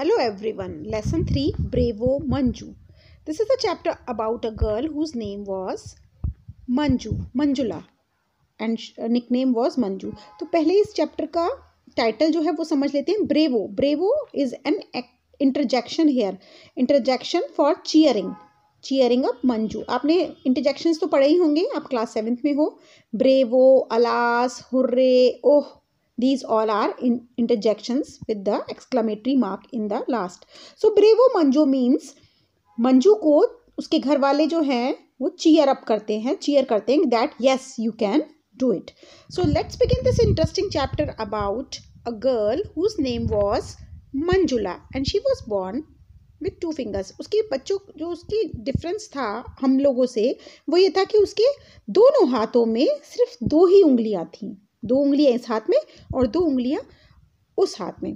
Hello Hello lesson three bravo Manju this is a chapter about a girl whose name name Manju Manjula and nickname was Manju तो पहले इस chapter का title जो है वो समझ लेते हैं bravo bravo is an interjection here interjection for cheering cheering up Manju आपने इंटरजेक्शन तो पढ़े ही होंगे आप क्लास सेवेंथ में हो bravo alas hurray oh These all are in interjections with the exclamatory mark in the last. So bravo Manju means Manju को उसके घर वाले जो हैं वो चीयर अप करते हैं चीयर करते हैं that yes you can do it so let's begin this interesting chapter about a girl whose name was manjula and she was born with two fingers उसके बच्चों जो उसकी डिफरेंस था हम लोगों से वो ये था कि उसके दोनों हाथों में सिर्फ दो ही उंगलियां थीं दो उंगलियां इस हाथ में और दो उंगलियां उस हाथ में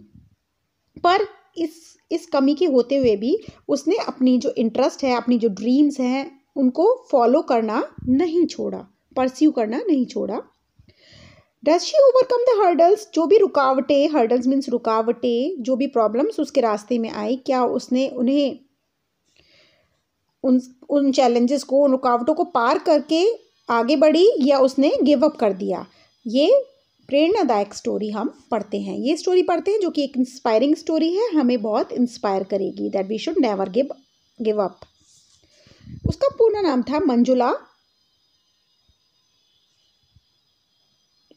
पर इस इस कमी के होते हुए भी उसने अपनी जो इंटरेस्ट है अपनी जो ड्रीम्स हैं उनको फॉलो करना नहीं छोड़ा परस्यू करना नहीं छोड़ा does she overcome the hurdles जो भी रुकावटें हर्डल्स मीन्स रुकावटें जो भी प्रॉब्लम्स उसके रास्ते में आई क्या उसने उन्हें उन उन चैलेंजेस को उन रुकावटों को पार करके आगे बढ़ी या उसने गिव अप कर दिया ये प्रेरणादायक स्टोरी हम पढ़ते हैं ये स्टोरी पढ़ते हैं जो कि एक इंस्पायरिंग स्टोरी है हमें बहुत इंस्पायर करेगी that we should never give give up उसका पूर्ण नाम था मंजुला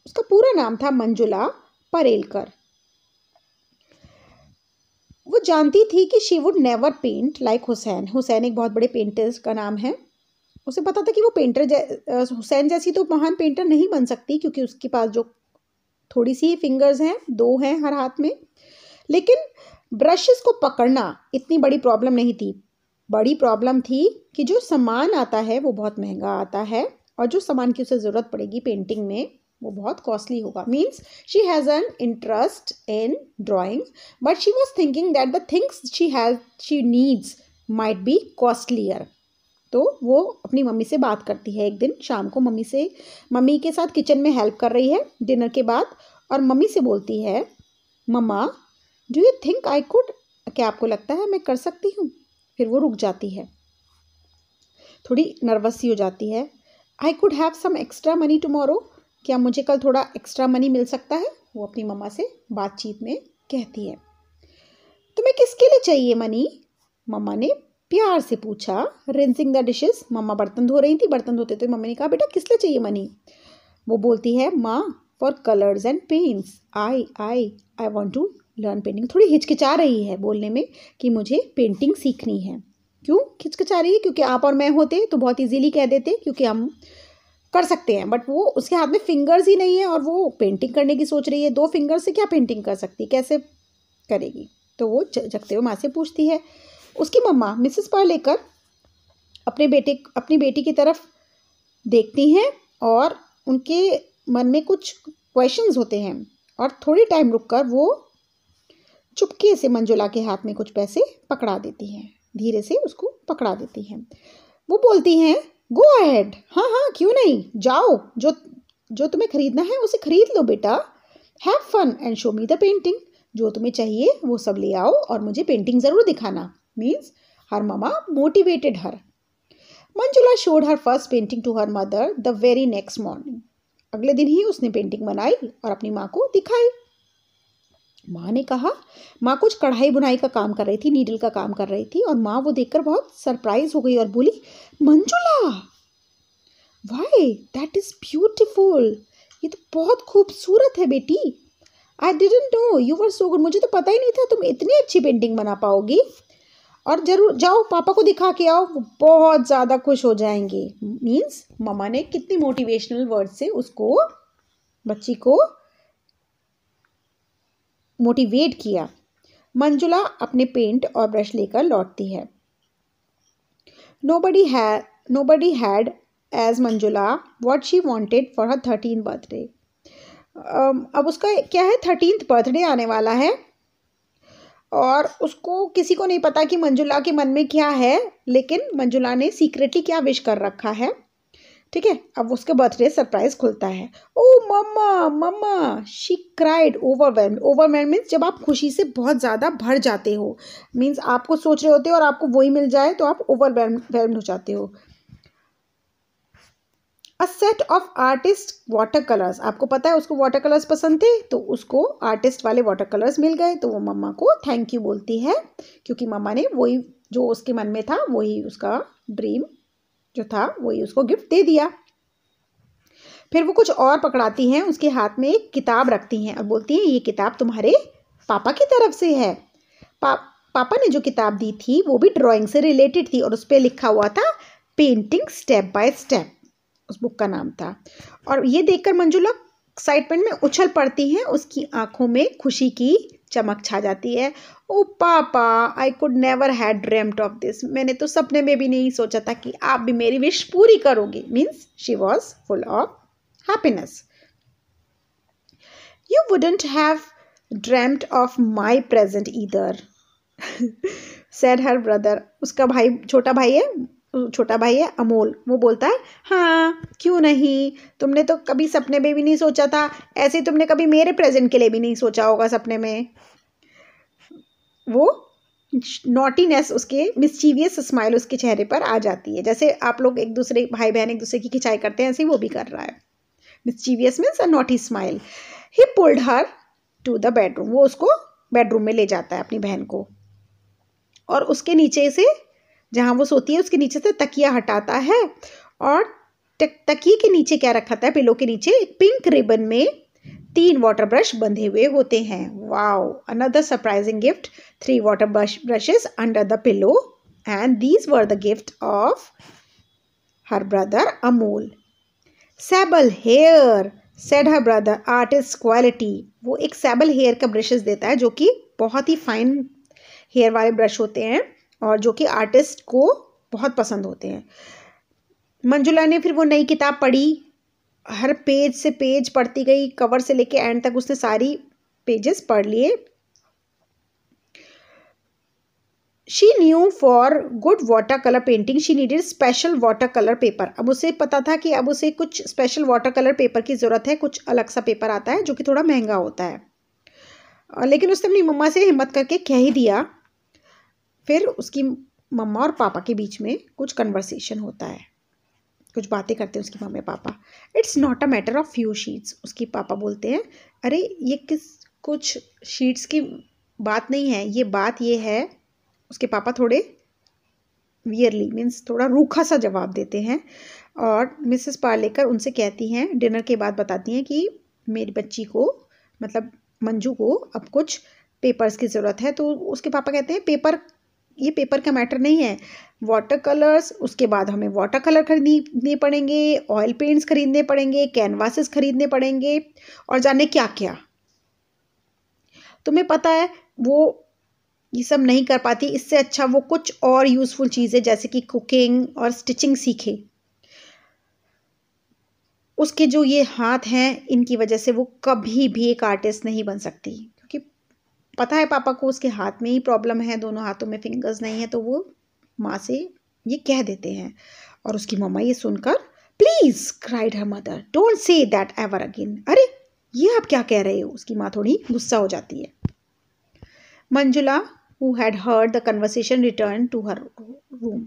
उसका पूरा नाम था मंजुला परेलकर वो जानती थी कि she would never paint like Hussain Hussain एक बहुत बड़े पेंटर्स का नाम है उसे पता था कि वो पेंटर जै हुसैन जैसी तो महान पेंटर नहीं बन सकती क्योंकि उसके पास जो थोड़ी सी ही फिंगर्स हैं दो हैं हर हाथ में लेकिन ब्रशेस को पकड़ना इतनी बड़ी प्रॉब्लम नहीं थी बड़ी प्रॉब्लम थी कि जो सामान आता है वो बहुत महंगा आता है और जो सामान की उसे ज़रूरत पड़ेगी पेंटिंग में वो बहुत कॉस्टली होगा means she has an interest in drawing but she was thinking that the things she has she needs might be costlier तो वो अपनी मम्मी से बात करती है एक दिन शाम को मम्मी से मम्मी के साथ किचन में हेल्प कर रही है डिनर के बाद और मम्मी से बोलती है mama do you think I could क्या आपको लगता है मैं कर सकती हूँ फिर वो रुक जाती है थोड़ी नर्वस सी हो जाती है I could have some extra money tomorrow क्या मुझे कल थोड़ा एक्स्ट्रा मनी मिल सकता है वो अपनी मम्मा से बातचीत में कहती है तुम्हें किसके लिए चाहिए मनी मम्मा ने प्यार से पूछा रिंसिंग द डिशेस मम्मा बर्तन धो रही थी बर्तन धोते थे तो मम्मी ने कहा बेटा किस लिए चाहिए मनी वो बोलती है माँ for colours and paints I I I want to learn painting थोड़ी हिचकिचा रही है बोलने में कि मुझे पेंटिंग सीखनी है क्यों हिचकिचा रही है क्योंकि आप और मैं होते तो बहुत ईजीली कह देते क्योंकि हम कर सकते हैं बट वो उसके हाथ में फिंगर्स ही नहीं है और वो पेंटिंग करने की सोच रही है दो फिंगर्स से क्या पेंटिंग कर सकती कैसे करेगी तो वो जगते हुए माँ से पूछती है उसकी मम्मा मिसेस लेकर अपने बेटे अपनी बेटी की तरफ देखती हैं और उनके मन में कुछ क्वेश्चंस होते हैं और थोड़ी टाइम रुककर वो चुपके से मंजुला के हाथ में कुछ पैसे पकड़ा देती हैं धीरे से उसको पकड़ा देती हैं वो बोलती हैं गो अहेड हाँ हाँ क्यों नहीं जाओ जो जो तुम्हें खरीदना है उसे खरीद लो बेटा have fun and show me the painting जो तुम्हें चाहिए वो सब ले आओ और मुझे पेंटिंग ज़रूर दिखाना means her mama motivated her Manjula showed her first painting to her mother the very next morning अगले दिन ही उसने पेंटिंग बनाई और अपनी माँ को दिखाई माँ ने कहा माँ कुछ कढ़ाई बुनाई का काम कर रही थी नीडल का काम कर रही थी और माँ वो देखकर बहुत सरप्राइज हो गई और बोली Manjula why that is beautiful ये तो बहुत खूबसूरत है बेटी I didn't know you were so good मुझे तो पता ही नहीं था तुम इतनी अच्छी पेंटिंग बना पाओगी और जरूर जाओ पापा को दिखा के आओ बहुत ज़्यादा खुश हो जाएंगे मीन्स ममा ने कितनी मोटिवेशनल वर्ड से उसको बच्ची को मोटिवेट किया मंजुला अपने पेंट और ब्रश लेकर लौटती है है नो बडी हैड एज Manjula what she wanted for her thirteen birthday अब उसका क्या है थर्टीन बर्थडे आने वाला है और उसको किसी को नहीं पता कि मंजुला के मन में क्या है लेकिन मंजुला ने सीक्रेटली क्या विश कर रखा है ठीक है अब उसके बर्थडे सरप्राइज खुलता है oh mama mama she cried over overwhelmed means जब आप खुशी से बहुत ज़्यादा भर जाते हो मीन्स आपको सोच रहे होते हो और आपको वही मिल जाए तो आप ओवरवेलम हो जाते हो a set of artist water colours आपको पता है उसको वाटर कलर्स पसंद थे तो उसको आर्टिस्ट वाले वाटर कलर्स मिल गए तो वो मम्मा को थैंक यू बोलती है क्योंकि मम्मा ने वही जो उसके मन में था वही उसका ड्रीम जो था वही उसको गिफ्ट दे दिया फिर वो कुछ और पकड़ाती हैं उसके हाथ में एक किताब रखती हैं और बोलती हैं ये किताब तुम्हारे पापा की तरफ से है पा पापा ने जो किताब दी थी वो भी ड्राइंग से रिलेटेड थी और उस पर लिखा हुआ था पेंटिंग स्टेप बाय स्टेप उस बुक का नाम था और ये देखकर मंजुला एक्साइटमेंट में उछल पड़ती हैं उसकी आंखों में खुशी की चमक छा जाती है oh papa I could never have dreamed of this मैंने तो सपने में भी नहीं सोचा था कि आप भी मेरी विश पूरी करोगे means she was full of happiness you wouldn't have dreamed of my present either said her brother उसका भाई छोटा भाई है छोटा भाई है अमोल वो बोलता है हाँ क्यों नहीं तुमने तो कभी सपने में भी नहीं सोचा था ऐसे तुमने कभी मेरे प्रेजेंट के लिए भी नहीं सोचा होगा सपने में वो नॉटीनेस उसके मिस्चीवियस स्माइल उसके चेहरे पर आ जाती है जैसे आप लोग एक दूसरे भाई बहन एक दूसरे की खिंचाई करते हैं ऐसे ही वो भी कर रहा है mischievous means a naughty smile he pulled her to the bedroom वो उसको बेडरूम में ले जाता है अपनी बहन को और उसके नीचे से जहाँ वो सोती है उसके नीचे से तकिया हटाता है और तकिए के नीचे क्या रखा था पिलो के नीचे पिंक रिबन में तीन वाटर ब्रश बंधे हुए होते हैं wow another surprising gift three water brush brushes under the pillow and these were the gift of her brother Amul sable hair said her brother artist quality वो एक सेबल हेयर का brushes देता है जो कि बहुत ही फाइन हेयर वाले ब्रश होते हैं और जो कि आर्टिस्ट को बहुत पसंद होते हैं मंजुला ने फिर वो नई किताब पढ़ी हर पेज से पेज पढ़ती गई कवर से लेके एंड तक उसने सारी पेजेस पढ़ लिए she knew for good water colour painting she needed special water colour paper अब उसे पता था कि अब उसे कुछ स्पेशल वाटर कलर पेपर की ज़रूरत है कुछ अलग सा पेपर आता है जो कि थोड़ा महंगा होता है लेकिन उसने अपनी मम्मा से हिम्मत करके कह ही दिया फिर उसकी मम्मा और पापा के बीच में कुछ कन्वर्सेशन होता है कुछ बातें करते हैं उसकी mummy papa it's not a matter of few sheets उसकी पापा बोलते हैं अरे ये किस कुछ शीट्स की बात नहीं है ये बात ये है उसके पापा थोड़े वियरली मीन्स थोड़ा रूखा सा जवाब देते हैं और मिसेस पार्लेकर उनसे कहती हैं डिनर के बाद बताती हैं कि मेरी बच्ची को मतलब मंजू को अब कुछ पेपर्स की ज़रूरत है तो उसके पापा कहते हैं पेपर ये पेपर का मैटर नहीं है वाटर कलर्स उसके बाद हमें वाटर कलर खरीदने पड़ेंगे ऑयल पेंट्स खरीदने पड़ेंगे कैनवासेस खरीदने पड़ेंगे और जाने क्या क्या तुम्हें पता है वो ये सब नहीं कर पाती इससे अच्छा वो कुछ और यूज़फुल चीज़ें जैसे कि कुकिंग और स्टिचिंग सीखे उसके जो ये हाथ हैं इनकी वजह से वो कभी भी एक आर्टिस्ट नहीं बन सकती पता है पापा को उसके हाथ में ही प्रॉब्लम है दोनों हाथों में फिंगर्स नहीं है तो वो माँ से ये कह देते हैं और उसकी मम्मा ये सुनकर please cried her mother don't say that ever again अरे ये आप क्या कह रहे हो उसकी माँ थोड़ी गुस्सा हो जाती है Manjula who had heard the conversation return to her room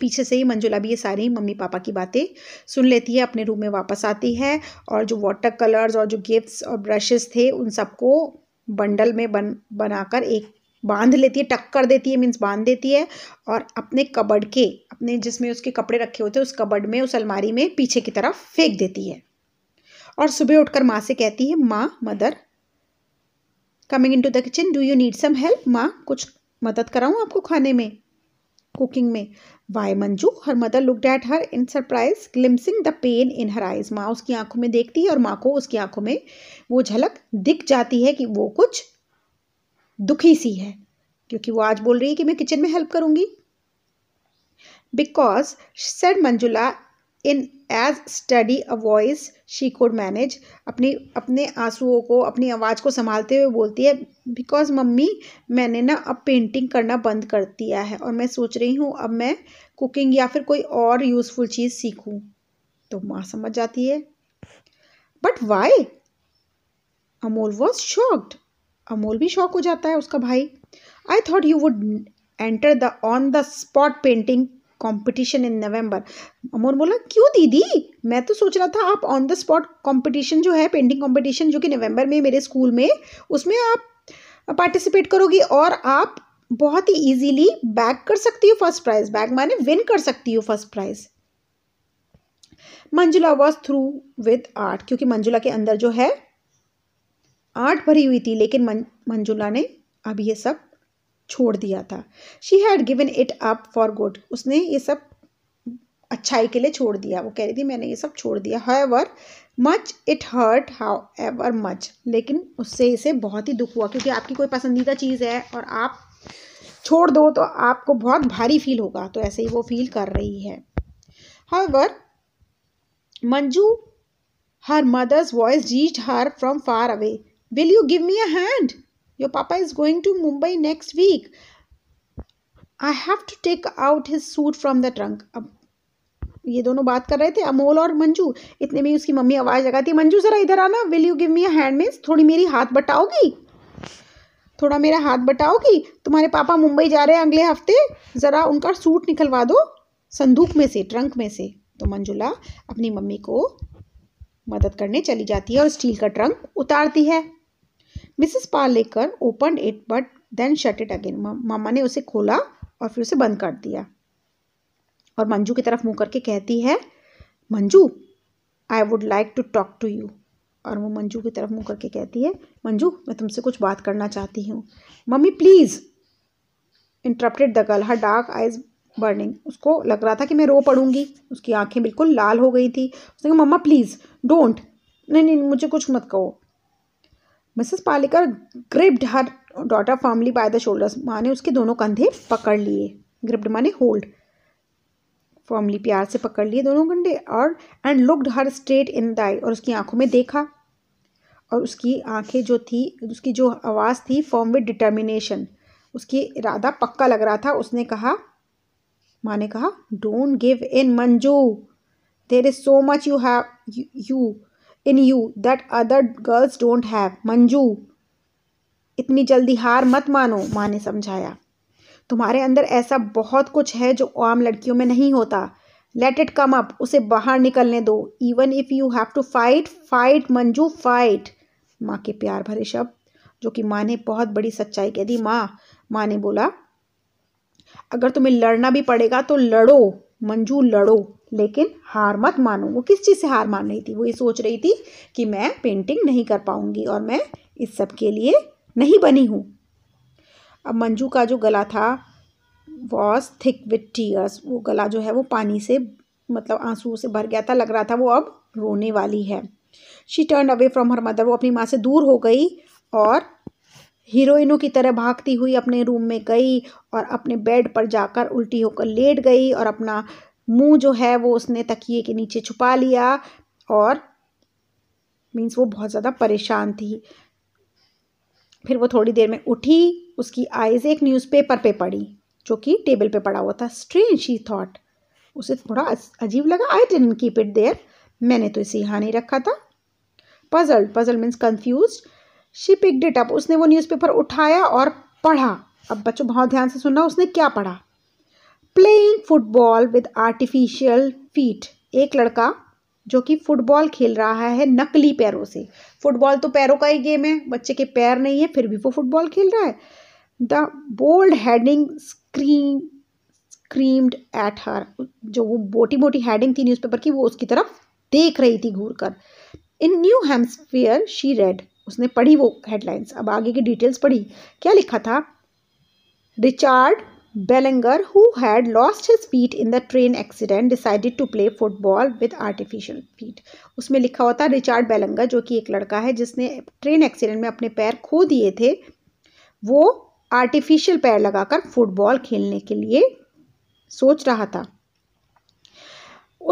पीछे से ही मंजुला भी ये सारी मम्मी पापा की बातें सुन लेती है अपने रूम में वापस आती है और जो वाटर कलर्स और जो गिफ्ट्स और ब्रशेस थे उन सबको बंडल में बन बनाकर एक बांध लेती है टक कर देती है मीन्स बांध देती है और अपने कबड़ के अपने जिसमें उसके कपड़े रखे होते हैं उस कबड़ में उस अलमारी में पीछे की तरफ फेंक देती है और सुबह उठकर माँ से कहती है माँ mother coming in to the kitchen do you need some help माँ कुछ मदद कराऊँ आपको खाने में कुकिंग में why Manju her mother looked at her in surprise glimpsing the pain in her eyes माँ उसकी आंखों में देखती है और माँ को उसकी आंखों में वो झलक दिख जाती है कि वो कुछ दुखी सी है क्योंकि वो आज बोल रही है कि मैं किचन में हेल्प करूंगी because said Manjula in as steady a voice she could manage अपनी अपने आंसुओं को अपनी आवाज़ को संभालते हुए बोलती है बिकॉज मम्मी मैंने ना अब पेंटिंग करना बंद कर दिया है और मैं सोच रही हूँ अब मैं कुकिंग या फिर कोई और यूज़फुल चीज़ सीखूँ तो माँ समझ जाती है but why Amol was shocked Amol भी शॉक हो जाता है उसका भाई I thought you would enter the on the spot painting competition in November Amol बोला क्यों दीदी मैं तो सोच रहा था आप ऑन द स्पॉट कंपटीशन जो है पेंटिंग कंपटीशन जो कि नवंबर में मेरे स्कूल में उसमें आप पार्टिसिपेट करोगी और आप बहुत ही इजीली बैक कर सकती हो फर्स्ट प्राइज बैक माने विन कर सकती हो first prize Manjula was through with art क्योंकि मंजुला के अंदर जो है आर्ट भरी हुई थी लेकिन मंजुला ने अब ये सब छोड़ दिया था she had given it up for good उसने ये सब अच्छाई के लिए छोड़ दिया वो कह रही थी मैंने ये सब छोड़ दिया ever much it hurt however much लेकिन उससे इसे बहुत ही दुख हुआ क्योंकि आपकी कोई पसंदीदा चीज़ है और आप छोड़ दो तो आपको बहुत भारी फील होगा तो ऐसे ही वो फील कर रही है however Manju her mother's voice reach her from far away will you give me a hand Your papa is going to Mumbai next week. I have to take out his suit from the trunk अब ये दोनों बात कर रहे थे अमोल और मंजू इतने में उसकी मम्मी आवाज़ लगाती मंजू ज़रा इधर आना will you give me hand means थोड़ी मेरी हाथ बटाओगी थोड़ा मेरा हाथ बटाओगी तुम्हारे पापा मुंबई जा रहे हैं अगले हफ्ते ज़रा उनका सूट निकलवा दो संदूक में से ट्रंक में से तो मंजुला अपनी मम्मी को मदद करने चली जाती है और स्टील का ट्रंक उतारती है Mrs Palekar open it but then shut it again mama ने उसे खोला और फिर उसे बंद कर दिया और मंजू की तरफ मुंह करके कहती है Manju I would like to talk to you और वो मंजू की तरफ मुंह करके कहती है मंजू मैं तुमसे कुछ बात करना चाहती हूँ mummy please interrupted the girl her dark eyes burning उसको लग रहा था कि मैं रो पड़ूंगी उसकी आंखें बिल्कुल लाल हो गई थी उसने कहा मम्मा प्लीज़ डोंट नहीं नहीं मुझे कुछ मत कहो Mrs Palekar gripped her daughter formally by the shoulders माँ ने उसके दोनों कंधे पकड़ लिए ग्रिप्ड माने होल्ड फॉर्मली प्यार से पकड़ लिए दोनों कंधे और and looked her straight in the eye और उसकी आंखों में देखा और उसकी आंखें जो थी उसकी जो आवाज़ थी फॉर्म विद डिटर्मिनेशन उसकी इरादा पक्का लग रहा था उसने कहा माँ ने कहा don't give in Manju there is so much you have you in you that other girls don't have Manju इतनी जल्दी हार मत मानो माँ ने समझाया तुम्हारे अंदर ऐसा बहुत कुछ है जो आम लड़कियों में नहीं होता लेट इट कम अप उसे बाहर निकलने दो even if you have to fight fight Manju fight माँ के प्यार भरे शब्द जो कि माँ ने बहुत बड़ी सच्चाई कह दी माँ माँ ने बोला अगर तुम्हें लड़ना भी पड़ेगा तो लड़ो मंजू लड़ो लेकिन हार मत मानो वो किस चीज़ से हार मान रही थी वो ये सोच रही थी कि मैं पेंटिंग नहीं कर पाऊँगी और मैं इस सब के लिए नहीं बनी हूँ अब मंजू का जो गला था वॉस थिक विथ टीयर्स वो गला जो है वो पानी से मतलब आंसू से भर गया था लग रहा था वो अब रोने वाली है she turn away from her mother वो अपनी माँ से दूर हो गई और हीरोइनों की तरह भागती हुई अपने रूम में गई और अपने बेड पर जाकर उल्टी होकर लेट गई और अपना मुंह जो है वो उसने तकिए के नीचे छुपा लिया और मीन्स वो बहुत ज़्यादा परेशान थी फिर वो थोड़ी देर में उठी उसकी आइज़ एक न्यूज़पेपर पे पड़ी जो कि टेबल पे पड़ा हुआ था स्ट्रेंज शी थॉट उसे थोड़ा अजीब लगा I didn't keep it there मैंने तो इसे यहाँ नहीं रखा था puzzle puzzle means confuse she picked it up उसने वो न्यूज़पेपर उठाया और पढ़ा अब बच्चों बहुत ध्यान से सुनना उसने क्या पढ़ा playing football with artificial feet एक लड़का जो कि फुटबॉल खेल रहा है नकली पैरों से फुटबॉल तो पैरों का ही गेम है बच्चे के पैर नहीं है फिर भी वो फुटबॉल खेल रहा है the bold heading screen screamed at her जो वो मोटी मोटी हेडिंग थी न्यूज़पेपर की वो उसकी तरफ देख रही थी घूर कर in new hemisphere she read उसने पढ़ी वो हेडलाइंस अब आगे की डिटेल्स पढ़ी क्या लिखा था Richard Bellinger, who had lost his feet in the train accident, decided to play football with artificial feet. उसमें लिखा होता है रिचार्ड बेलेंगर जो कि एक लड़का है जिसने ट्रेन एक्सीडेंट में अपने पैर खो दिए थे वो आर्टिफिशियल पैर लगाकर फुटबॉल खेलने के लिए सोच रहा था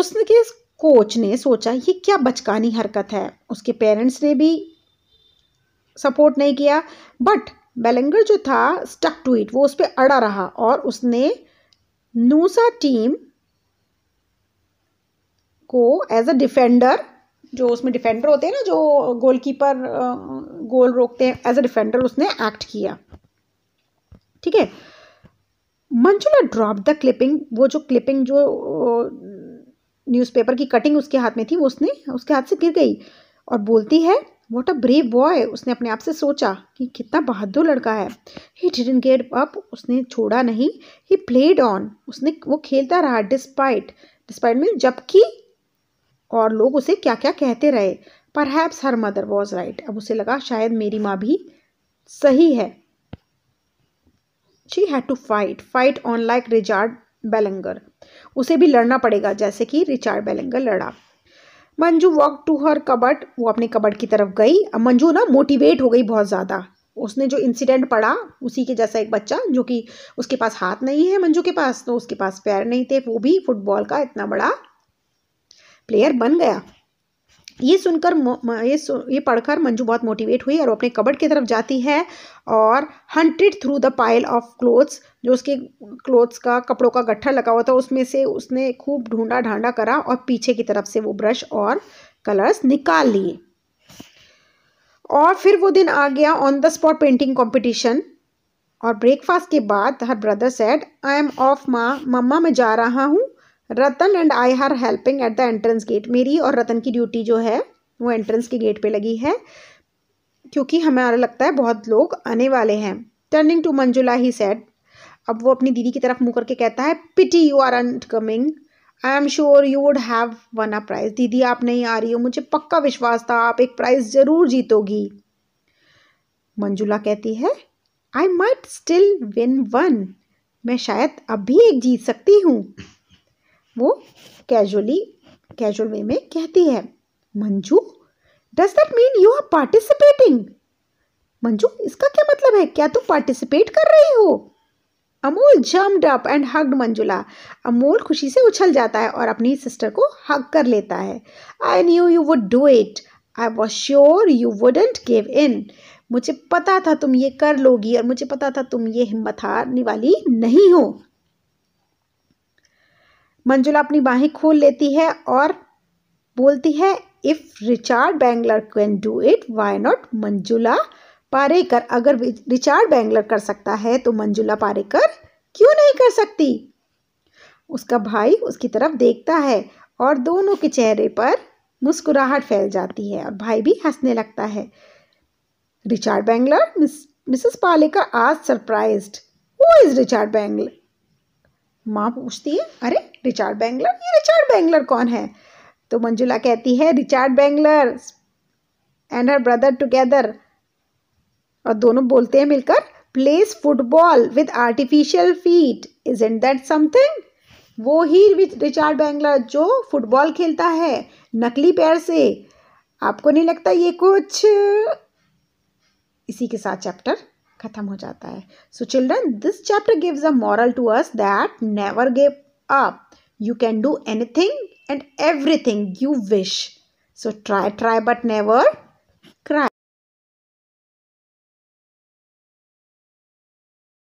उसके कोच ने सोचा ये क्या बचकानी हरकत है उसके पेरेंट्स ने भी सपोर्ट नहीं किया बट बेलेंगर जो था स्टक टू इट वो उस पर अड़ा रहा और उसने नूसा टीम को एज अ डिफेंडर जो उसमें डिफेंडर होते हैं ना जो गोलकीपर गोल रोकते हैं एज अ डिफेंडर उसने एक्ट किया ठीक है मंजुला ड्रॉप द क्लिपिंग वो जो क्लिपिंग जो न्यूज़पेपर की कटिंग उसके हाथ में थी वो उसने उसके हाथ से गिर गई और बोलती है वॉट अ ब्रेव बॉय उसने अपने आप से सोचा कि कितना बहादुर लड़का है ही डिडन गेट अप उसने छोड़ा नहीं ही प्लेड ऑन उसने वो खेलता रहा डिस्पाइट डिस्पाइट में जबकि और लोग उसे क्या क्या कहते रहे perhaps her mother was right अब उसे लगा शायद मेरी माँ भी सही है she had to fight fight on like Richard Bellinger उसे भी लड़ना पड़ेगा जैसे कि रिचार्ड बेलंगर लड़ा Manju walk to her cupboard वो अपने कबट की तरफ गई अब मंजू ना मोटिवेट हो गई बहुत ज़्यादा उसने जो इंसिडेंट पढ़ा उसी के जैसा एक बच्चा जो कि उसके पास हाथ नहीं है मंजू के पास तो उसके पास पैर नहीं थे वो भी फुटबॉल का इतना बड़ा प्लेयर बन गया ये सुनकर ये सु, ये पढ़कर मंजू बहुत मोटिवेट हुई और अपने कबड़ की तरफ जाती है और hunted through the pile of clothes जो उसके क्लोथ्स का कपड़ों का गट्ठा लगा हुआ था उसमें से उसने खूब ढूंढा ढांडा करा और पीछे की तरफ से वो ब्रश और कलर्स निकाल लिए और फिर वो दिन आ गया on the spot painting competition और ब्रेकफास्ट के बाद her brother said I am off माँ मम्मा मैं जा रहा हूँ Ratan and I are helping at the entrance gate मेरी और रतन की ड्यूटी जो है वो एंट्रेंस के गेट पे लगी है क्योंकि हमारा लगता है बहुत लोग आने वाले हैं turning to Manjula he said अब वो अपनी दीदी की तरफ मुँह करके कहता है pity you aren't coming I am sure you would have won a prize दीदी आप नहीं आ रही हो मुझे पक्का विश्वास था आप एक प्राइज़ ज़रूर जीतोगी मंजुला कहती है I might still win one मैं शायद अब भी एक जीत सकती हूँ वो कैजुअली कैजुअल वे में कहती है Manju does that mean you are participating Manju इसका क्या मतलब है क्या तुम पार्टिसिपेट कर रही हो Amol jumped up and hugged Manjula Amol खुशी से उछल जाता है और अपनी सिस्टर को हग कर लेता है I knew you would do it I was sure you wouldn't give in मुझे पता था तुम ये कर लोगी और मुझे पता था तुम ये हिम्मत हारने वाली नहीं हो मंजुला अपनी बाहें खोल लेती है और बोलती है if Richard Bellinger can do it why not Manjula Palekar अगर रिचार्ड बैंगलर कर सकता है तो मंजुला पारेकर क्यों नहीं कर सकती उसका भाई उसकी तरफ देखता है और दोनों के चेहरे पर मुस्कुराहट फैल जाती है और भाई भी हंसने लगता है Richard Bellinger miss Mrs Palekar आज surprised who is Richard Bellinger माँ पूछती है अरे रिचार्ड बैंगलर ये रिचार्ड बैंगलर कौन है तो मंजुला कहती है Richard Bellinger and her brother together और दोनों बोलते हैं मिलकर plays football with artificial feet is in that something वो ही रिचार्ड बैंगलर जो फुटबॉल खेलता है नकली पैर से आपको नहीं लगता ये कुछ इसी के साथ चैप्टर खत्म हो जाता है so children this chapter gives a moral to us that never give up You can do anything and everything you wish. So try, try, but never